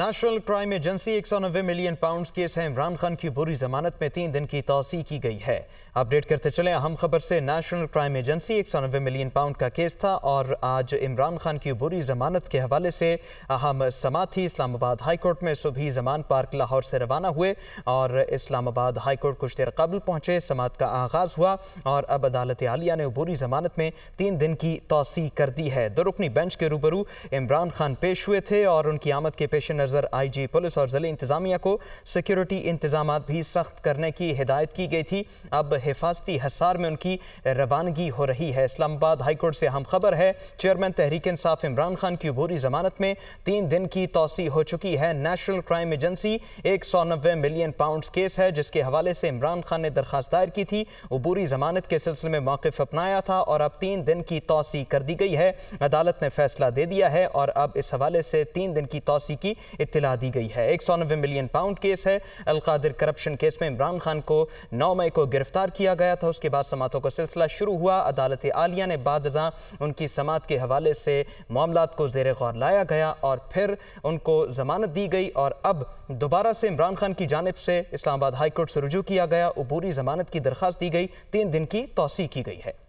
national crime agency एक सौ नब्बे मिलियन पाउंड्स केस है इमरान खान की बुरी जमानत में तीन दिन की तोसी की गई है अपडेट करते चले अहम खबर से नेशनल क्राइम एजेंसी एक सौ नब्बे मिलियन पाउंड का केस था और आज इमरान खान की बुरी जमानत के हवाले से अहम समात थी इस्लामाबाद हाईकोर्ट में सुबह जमान पार्क लाहौर से रवाना हुए और इस्लामाबाद हाईकोर्ट कुछ देर कबल पहुंचे समात का आगाज हुआ और अब अदालत आलिया ने बुरी जमानत में तीन दिन की तोसी कर दी है दो बेंच के रूबरू इमरान खान पेश हुए थे और उनकी आमद के पेश नज़र आई जी पुलिस और ज़िले इंतज़ामिया को सिक्योरिटी इंतजाम भी सख्त करने की हिदायत की गई थी अब हिफाजती हसार में उनकी रवानगी हो रही है इस्लामाबाद हाईकोर्ट से अहम खबर है चेयरमैन तहरीक इंसाफ इमरान खान की अबूरी जमानत में तीन दिन की तोसी हो चुकी है नेशनल क्राइम एजेंसी एक सौ नब्बे मिलियन पाउंड केस है जिसके हवाले से इमरान खान ने दरखास्त दायर की थी अबूरी जमानत के सिलसिले में मौकफ अपनाया था और अब तीन दिन की तोसी कर दी गई है अदालत ने फैसला दे दिया है और अब इस हवाले से तीन दिन की तोसी की इतला दी गई है एक सौ नब्बे मिलियन पाउंड केस है अलकादिर करप्शन केस में इमरान खान को नौ मई को गिरफ्तार किया गया था उसके बाद समातों का सिलसिला शुरू हुआ अदालत आलिया ने बाद उनकी समात के हवाले से मामला को जेर गौर लाया गया और फिर उनको जमानत दी गई और अब दोबारा से इमरान खान की जानब से इस्लामाबाद हाईकोर्ट से रुजू किया गया उबूरी जमानत की दरख्वास्त दी गई तीन दिन की तोसी की गई है